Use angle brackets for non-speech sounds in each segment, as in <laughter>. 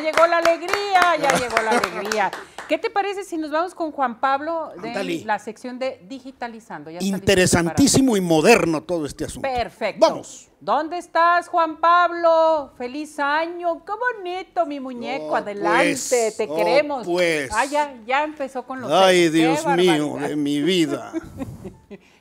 llegó la alegría, ya llegó la alegría. ¿Qué te parece si nos vamos con Juan Pablo de la sección de digitalizando? Interesantísimo y moderno todo este asunto. Perfecto. Vamos. ¿Dónde estás, Juan Pablo? Feliz año. Qué bonito, mi muñeco. Oh, Adelante, pues. te oh, queremos. Pues. Ah, ya, ya empezó con los. Ay, Dios mío, de mi vida. <laughs>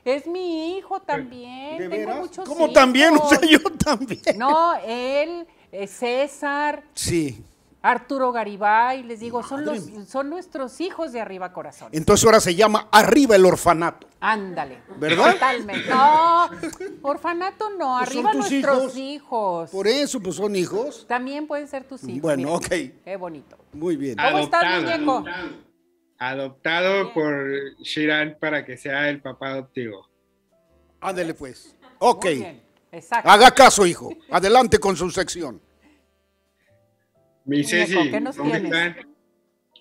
Es mi hijo también. ¿De Tengo muchos ¿Cómo también? <laughs> O sea, yo también. No, él, eh, César. Sí. Arturo Garibay, les digo, son, son, nuestros hijos de Arriba Corazón. Entonces ahora se llama Arriba el Orfanato. Ándale. ¿Verdad? Totalmente. No, orfanato no, pues arriba nuestros hijos. Por eso, pues son hijos. También pueden ser tus hijos. Bueno, ok. Qué bonito. Muy bien. ¿Cómo adoptado, Adoptado por Shiran para que sea el papá adoptivo. Ándale pues. Ok. Haga caso, hijo. Adelante con su sección. Mi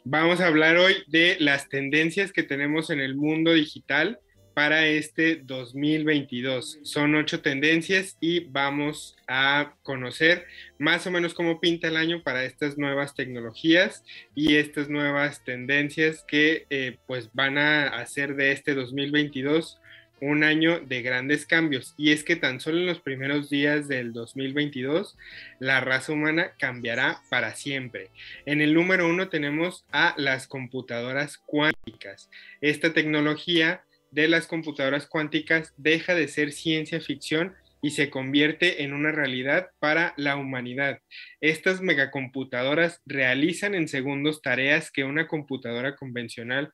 Vamos a hablar hoy de las tendencias que tenemos en el mundo digital para este 2022. Son ocho tendencias y vamos a conocer más o menos cómo pinta el año para estas nuevas tecnologías y estas nuevas tendencias que eh, pues van a hacer de este 2022 un año de grandes cambios. Y es que tan solo en los primeros días del 2022, la raza humana cambiará para siempre. En el número uno tenemos a las computadoras cuánticas. Esta tecnología de las computadoras cuánticas deja de ser ciencia ficción y se convierte en una realidad para la humanidad. Estas megacomputadoras realizan en segundos tareas que una computadora convencional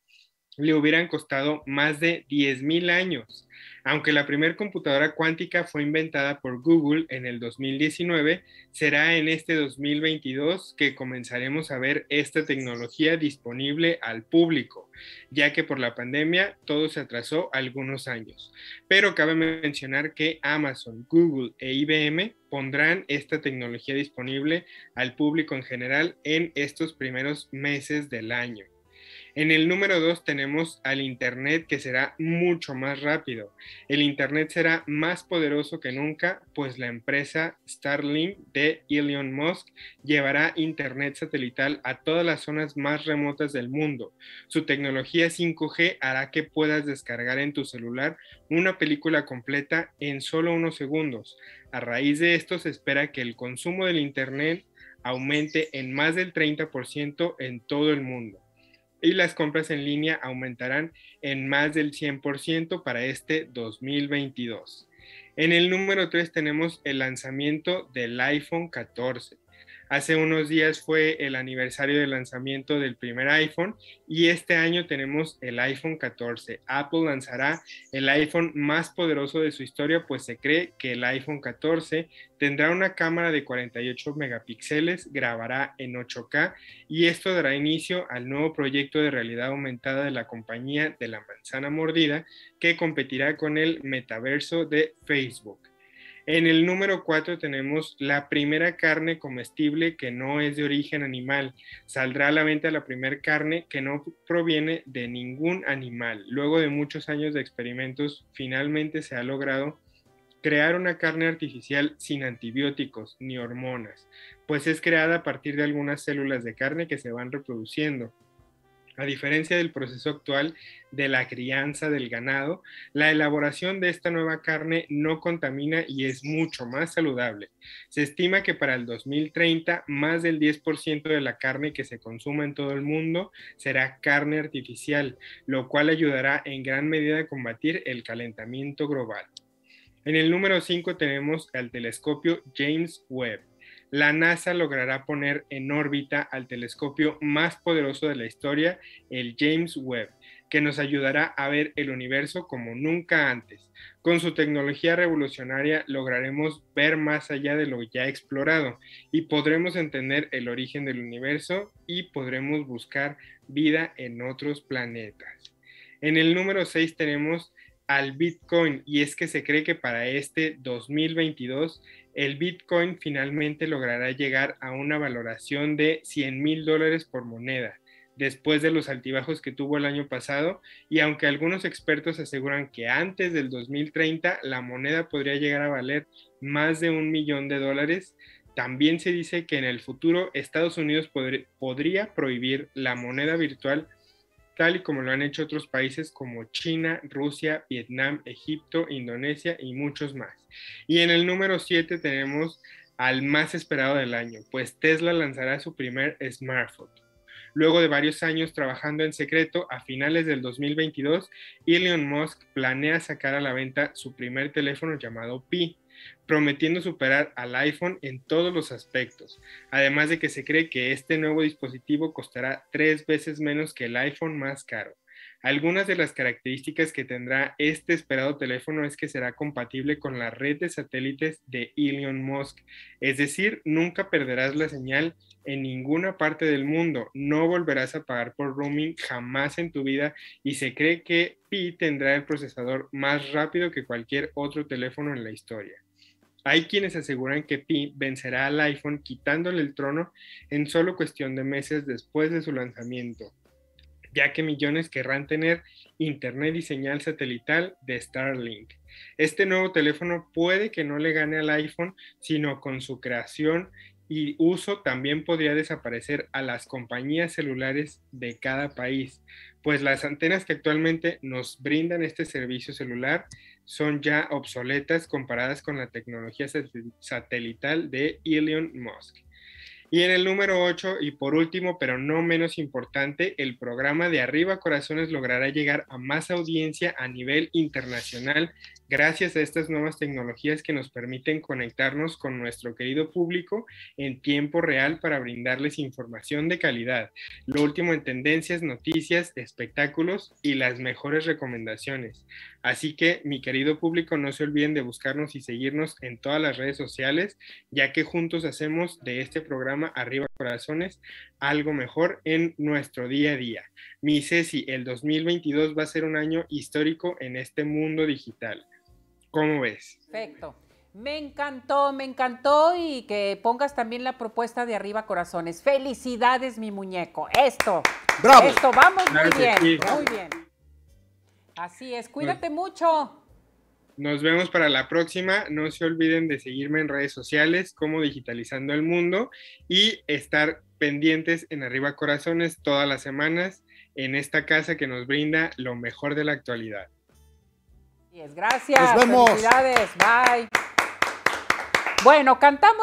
le hubieran costado más de 10.000 años. Aunque la primera computadora cuántica fue inventada por Google en el 2019, será en este 2022 que comenzaremos a ver esta tecnología disponible al público, ya que por la pandemia todo se atrasó algunos años. Pero cabe mencionar que Amazon, Google e IBM pondrán esta tecnología disponible al público en general en estos primeros meses del año. En el número 2 tenemos al Internet que será mucho más rápido. El Internet será más poderoso que nunca, pues la empresa Starlink de Elon Musk llevará Internet satelital a todas las zonas más remotas del mundo. Su tecnología 5G hará que puedas descargar en tu celular una película completa en solo unos segundos. A raíz de esto se espera que el consumo del Internet aumente en más del 30% en todo el mundo y las compras en línea aumentarán en más del 100% para este 2022. En el número 3 tenemos el lanzamiento del iPhone 14. Hace unos días fue el aniversario del lanzamiento del primer iPhone y este año tenemos el iPhone 14. Apple lanzará el iPhone más poderoso de su historia, pues se cree que el iPhone 14 tendrá una cámara de 48 megapíxeles, grabará en 8K y esto dará inicio al nuevo proyecto de realidad aumentada de la compañía de la manzana mordida que competirá con el metaverso de Facebook. En el número 4 tenemos la primera carne comestible que no es de origen animal. Saldrá a la venta la primera carne que no proviene de ningún animal. Luego de muchos años de experimentos, finalmente se ha logrado crear una carne artificial sin antibióticos ni hormonas, pues es creada a partir de algunas células de carne que se van reproduciendo. A diferencia del proceso actual de la crianza del ganado, la elaboración de esta nueva carne no contamina y es mucho más saludable. Se estima que para el 2030 más del 10% de la carne que se consuma en todo el mundo será carne artificial, lo cual ayudará en gran medida a combatir el calentamiento global. En el número 5 tenemos al telescopio James Webb la NASA logrará poner en órbita al telescopio más poderoso de la historia, el James Webb, que nos ayudará a ver el universo como nunca antes. Con su tecnología revolucionaria lograremos ver más allá de lo ya explorado y podremos entender el origen del universo y podremos buscar vida en otros planetas. En el número 6 tenemos al Bitcoin y es que se cree que para este 2022 el Bitcoin finalmente logrará llegar a una valoración de 100 mil dólares por moneda después de los altibajos que tuvo el año pasado y aunque algunos expertos aseguran que antes del 2030 la moneda podría llegar a valer más de un millón de dólares, también se dice que en el futuro Estados Unidos podría prohibir la moneda virtual tal y como lo han hecho otros países como China, Rusia, Vietnam, Egipto, Indonesia y muchos más. Y en el número 7 tenemos al más esperado del año, pues Tesla lanzará su primer smartphone. Luego de varios años trabajando en secreto, a finales del 2022, Elon Musk planea sacar a la venta su primer teléfono llamado Pi, prometiendo superar al iPhone en todos los aspectos, además de que se cree que este nuevo dispositivo costará tres veces menos que el iPhone más caro. Algunas de las características que tendrá este esperado teléfono es que será compatible con la red de satélites de Elon Musk, es decir, nunca perderás la señal en ninguna parte del mundo, no volverás a pagar por roaming jamás en tu vida y se cree que Pi tendrá el procesador más rápido que cualquier otro teléfono en la historia. Hay quienes aseguran que Pi vencerá al iPhone quitándole el trono en solo cuestión de meses después de su lanzamiento, ya que millones querrán tener internet y señal satelital de Starlink. Este nuevo teléfono puede que no le gane al iPhone, sino con su creación y uso también podría desaparecer a las compañías celulares de cada país, pues las antenas que actualmente nos brindan este servicio celular son ya obsoletas comparadas con la tecnología satelital de Elon Musk. Y en el número 8, y por último, pero no menos importante, el programa de Arriba Corazones logrará llegar a más audiencia a nivel internacional gracias a estas nuevas tecnologías que nos permiten conectarnos con nuestro querido público en tiempo real para brindarles información de calidad, lo último en tendencias, noticias, espectáculos y las mejores recomendaciones. Así que, mi querido público, no se olviden de buscarnos y seguirnos en todas las redes sociales, ya que juntos hacemos de este programa Arriba Corazones algo mejor en nuestro día a día. Mi Ceci, el 2022 va a ser un año histórico en este mundo digital. ¿Cómo ves? Perfecto. Me encantó, me encantó y que pongas también la propuesta de arriba corazones. Felicidades, mi muñeco. Esto. Esto, vamos muy bien, muy bien. Así es, cuídate mucho. Nos vemos para la próxima. No se olviden de seguirme en redes sociales como Digitalizando el Mundo y estar pendientes en Arriba Corazones todas las semanas en esta casa que nos brinda lo mejor de la actualidad. Gracias. Nos vemos. Felicidades. Bye. Bueno, cantamos.